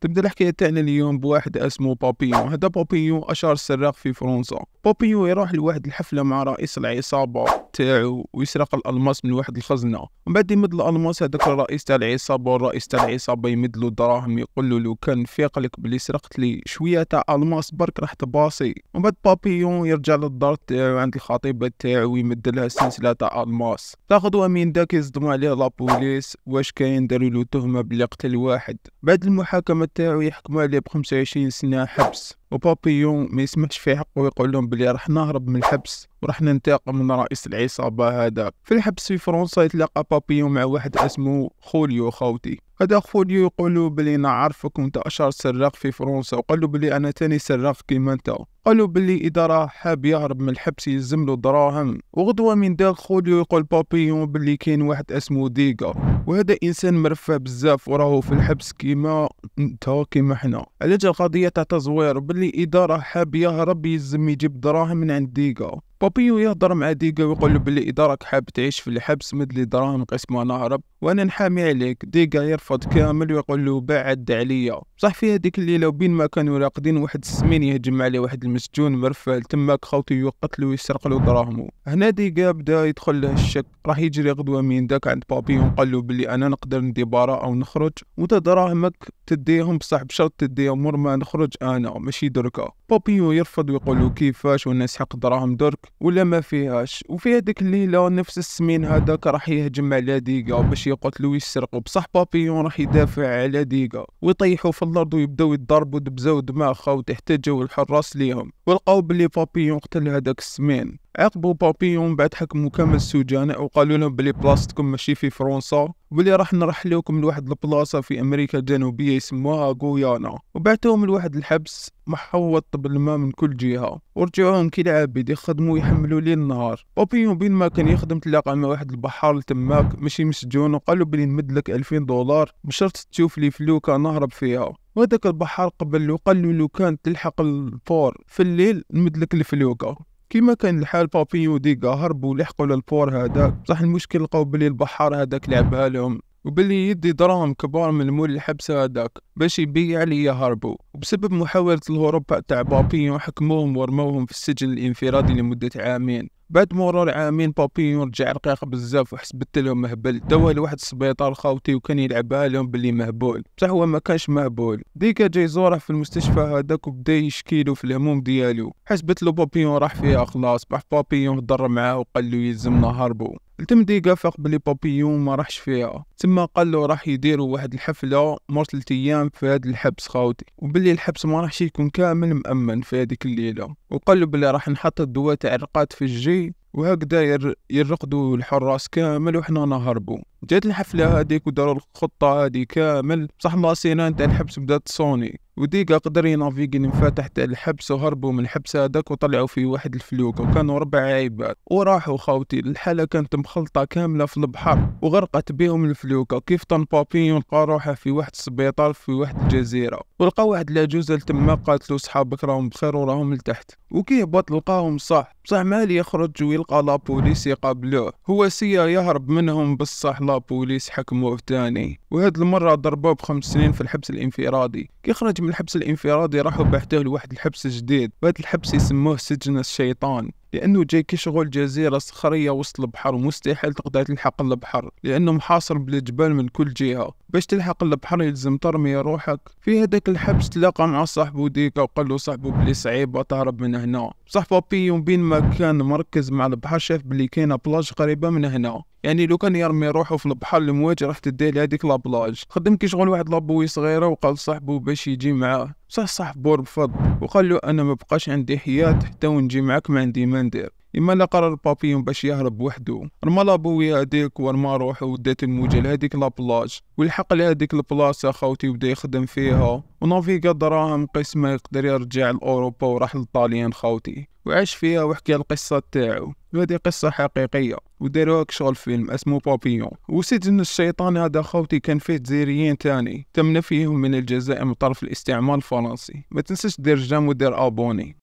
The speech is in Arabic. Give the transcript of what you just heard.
تبدا الحكايه تاعنا اليوم بواحد اسمه بابيون هذا بابيون اشهر سراق في فرنسا بابيون يروح لواحد الحفله مع رئيس العصابه تاعو ويسرق الالماس من واحد الخزنه ومن بعد يمد الالماس هذاك الرئيس تاع العصابه والرئيس تاع العصابه يمد له دراهم يقول له لو كان فيق لك بلي سرقت لي شويه تاع الماس برك راح تباصي ومن بعد بابيون يرجع للدار تاعو عند الخطيبه تاعو ويمد لها سلسله تاع الماس تاخذوها من داك يصدموا عليه لابوليس واش كاين داروا له تهمه بلي قتل واحد بعد المحاكمه تاعو يحكموا عليه بخمسة وعشرين سنة حبس وبابيون ما يسمحش في حقه ويقول لهم بلي راح نهرب من الحبس وراح ننتقم من رئيس العصابة هذا في الحبس في فرنسا يتلاقى بابيون مع واحد اسمه خوليو خوتي هذا خوليو يقول له بلي نعرفك وانت اشهر سراق في فرنسا وقال له بلي انا تاني سراق كيما انت قالوا بلي اذا راه حاب يهرب من الحبس يلزم له دراهم وغدوه من داك خوليو يقول بابيون بلي كاين واحد اسمه ديغا وهذا انسان مرفه بزاف وراهو في الحبس كيما انت كيما حنا علاش القضيه تاع تزوير لي إدارة حاب يا ربي يزم يجيب دراهم من عند ديقة بابيو يهضر مع ديغا ويقول له بلي راك حاب تعيش في الحبس مدلي دراهم قسمة نهرب وأنا نحامي عليك ديغا يرفض كامل ويقول له بعد عليا صح في هذيك الليلة وبين ما كانوا راقدين واحد السمين يهجم عليه واحد المسجون مرفل تماك خوتو يقتلو ويسرقلو دراهمو هنا ديغا بدا يدخل له الشك راح يجري غدوة من داك عند بابيو وقال له بلي أنا نقدر ندي براءة نخرج وانت دراهمك تديهم بصح بشرط تديهم مر ما نخرج أنا ماشي دركا بابيو يرفض ويقول له كيفاش والناس حق دراهم درك ولا ما فيهاش وفي هذيك الليله نفس السمين هذاك راح يهجم على ديكا باش يقتلو ويسرقو بصح بابيون راح يدافع على ديكا ويطيحو في الارض ويبداو يضربوا دبزاو دماغها وتحتاجوا الحراس ليهم ولقاو بلي بابيون قتل هذاك السمين عقبوا بابيون بعد حكموا كامل السجناء وقالوا لهم بلي بلاصتكم ماشي في فرنسا واللي راح نرحلوكم لواحد البلاصة في أمريكا الجنوبية يسموها غويانا وبعتوهم لواحد الحبس محوط بالماء من كل جهة ورجعوهم كي العابد يخدموا يحملوا ليل النهار بابيون بين ما كان يخدم تلاقى مع واحد البحار تماك ماشي مسجون وقالوا بلي نمد لك 2000 دولار بشرط تشوف لي فلوكة نهرب فيها وهذاك البحار قبل وقال له لو كان تلحق الفور في الليل نمد لك الفلوكة كيما كان الحال بابينيو وديكا هربوا لحقوا للبور هذاك بصح المشكل لقاو بلي البحار هذاك لعبها لهم وبلي يدي دراهم كبار من مول الحبس هذاك باش يبيع لي يهربوا وبسبب محاولة الهروب تاع بابيون حكموهم ورموهم في السجن الانفرادي لمدة عامين بعد مرور عامين بابيون رجع رقيق بزاف وحسبت لهم مهبل دوا لواحد السبيطار خاوتي وكان يلعبها لهم باللي مهبول بصح هو ما كانش مهبول ديكا جاي زوره في المستشفى هذاك وبدا يشكيلو في الهموم ديالو حسبت له بابيون راح فيها خلاص بح بابيون هضر معاه وقال له يلزمنا هربو التمديقة فاق بلي بابيون ما راحش فيها تما قال له راح يديروا واحد الحفلة مر ثلاث ايام في هاد الحبس خاوتي وبلي الحبس ما راحش يكون كامل مأمن في هذيك الليلة وقال له بلي راح نحط الدواء تاع الرقات في الجي وهكذا يرقدوا الحراس كامل وحنا نهربوا جات الحفلة هذيك وداروا الخطة هادي كامل بصح ما سينان تاع الحبس بدات تصوني وديك قدر ينافيقي لنفا تحت الحبس وهربوا من الحبس هذاك وطلعوا في واحد الفلوكة وكانوا ربع عيبات وراحوا خاوتي الحالة كانت مخلطة كاملة في البحر وغرقت بهم الفلوكة كيف طن بابي لقى روحه في واحد السبيطار في واحد الجزيرة ولقى واحد العجوزة تما قالت له صحابك راهم بخير وراهم لتحت وكي هبط لقاهم صح بصح مالي يخرج ويلقى لابوليس يقابلوه هو سيا يهرب منهم بصح لابوليس حكموه تاني وهاد المرة ضربوه بخمس سنين في الحبس الانفرادي كي خرج من الحبس الانفرادي راحوا بعثوه لواحد الحبس جديد وهذا الحبس يسموه سجن الشيطان لانه جاي كيشغل جزيره صخريه وسط البحر ومستحيل تقدر تلحق البحر لانه محاصر بالجبال من كل جهه باش تلحق البحر يلزم ترمي روحك في هذاك الحبس تلاقى مع صاحبو ديكا وقال له صاحبو بلي صعيبه تهرب من هنا صاحبو بي بين ما كان مركز مع البحر شاف بلي كاينه بلاج قريبه من هنا يعني لو كان يرمي روحو في البحر الموات راح تدير هذيك لابلاج خدم كي شغل واحد لابوي صغيره وقال صاحبه باش يجي معاه صح صح بور بفض وقال له انا ما بقاش عندي حياه حتى ونجي معاك ما عندي ما ندير اما لا قرر بابيون باش يهرب وحده رمى لابوي هذيك ورمى روحو ودات الموجه لهذيك لابلاج والحق لهذيك البلاصه خاوتي وبدا يخدم فيها ونافيكا دراهم قسمه يقدر يرجع لاوروبا وراح لطاليان خاوتي وعاش فيها وحكى القصه تاعو وهذه قصة حقيقية وداروها كشغل فيلم اسمه بابيون وسجن الشيطان هذا خوتي كان فيه جزيريين تاني تمنا فيهم من الجزائر من طرف الاستعمار الفرنسي ما تنساش دير جام ودير ابوني